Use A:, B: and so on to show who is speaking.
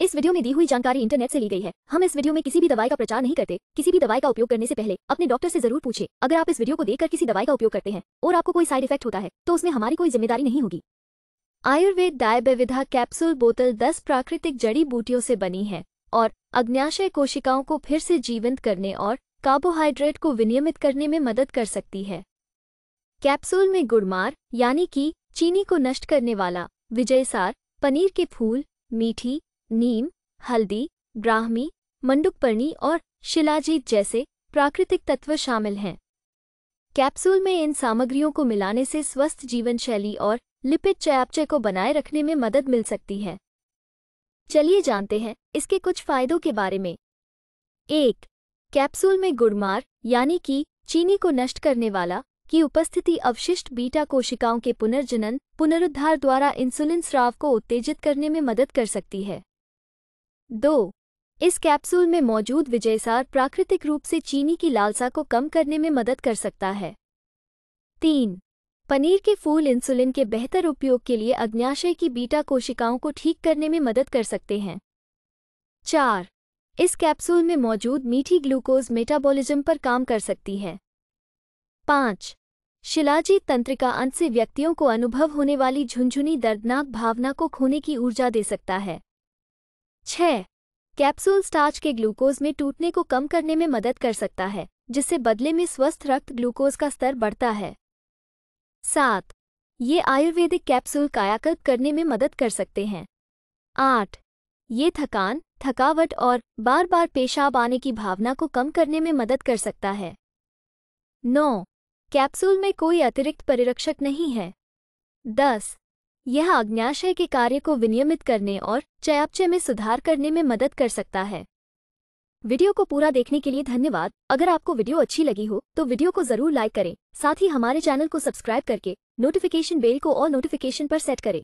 A: इस वीडियो में दी हुई जानकारी इंटरनेट से ली गई है हम इस वीडियो में किसी भी दवाई का प्रचार नहीं करते किसी भी दवाई का उपयोग करने से पहले अपने डॉक्टर से जरूर पूछे अगर आप इस वीडियो को देखकर किसी दवाई का उपयोग करते हैं और आपको कोई साइड इफेक्ट होता है तो उसमें हमारी कोई जिम्मेदारी नहीं होगी आयुर्वेद डायबेविधा कैप्सूल बोतल दस प्राकृतिक जड़ी बूटियों से बनी है और अग्नाशय कोशिकाओं को फिर से जीवंत करने और कार्बोहाइड्रेट को विनियमित करने में मदद कर सकती है कैप्सूल में गुड़मार यानी कि चीनी को नष्ट करने वाला विजयसार पनीर के फूल मीठी नीम हल्दी ब्राह्मी मंडुकपर्णी और शिलाजीत जैसे प्राकृतिक तत्व शामिल हैं कैप्सूल में इन सामग्रियों को मिलाने से स्वस्थ जीवन शैली और लिपिड चयापचय को बनाए रखने में मदद मिल सकती है चलिए जानते हैं इसके कुछ फायदों के बारे में एक कैप्सूल में गुड़मार यानी कि चीनी को नष्ट करने वाला की उपस्थिति अवशिष्ट बीटा कोशिकाओं के पुनर्जनन पुनरुद्धार द्वारा इंसुलिन स्राव को उत्तेजित करने में मदद कर सकती है दो इस कैप्सूल में मौजूद विजयसार प्राकृतिक रूप से चीनी की लालसा को कम करने में मदद कर सकता है तीन पनीर के फूल इंसुलिन के बेहतर उपयोग के लिए अग्न्याशय की बीटा कोशिकाओं को ठीक करने में मदद कर सकते हैं चार इस कैप्सूल में मौजूद मीठी ग्लूकोज मेटाबॉलिज्म पर काम कर सकती है पाँच शिलाजीत तंत्रिका अंत से व्यक्तियों को अनुभव होने वाली झुंझुनी दर्दनाक भावना को खोने की ऊर्जा दे सकता है छह कैप्सूल स्टार्च के ग्लूकोज में टूटने को कम करने में मदद कर सकता है जिससे बदले में स्वस्थ रक्त ग्लूकोज का स्तर बढ़ता है सात ये आयुर्वेदिक कैप्सूल कायाकल्प करने में मदद कर सकते हैं आठ ये थकान थकावट और बार बार पेशाब आने की भावना को कम करने में मदद कर सकता है नौ कैप्सूल में कोई अतिरिक्त परिरक्षक नहीं है दस यह आज्ञाशय के कार्य को विनियमित करने और चयापचय में सुधार करने में मदद कर सकता है वीडियो को पूरा देखने के लिए धन्यवाद अगर आपको वीडियो अच्छी लगी हो तो वीडियो को जरूर लाइक करें साथ ही हमारे चैनल को सब्सक्राइब करके नोटिफिकेशन बेल को और नोटिफिकेशन पर सेट करें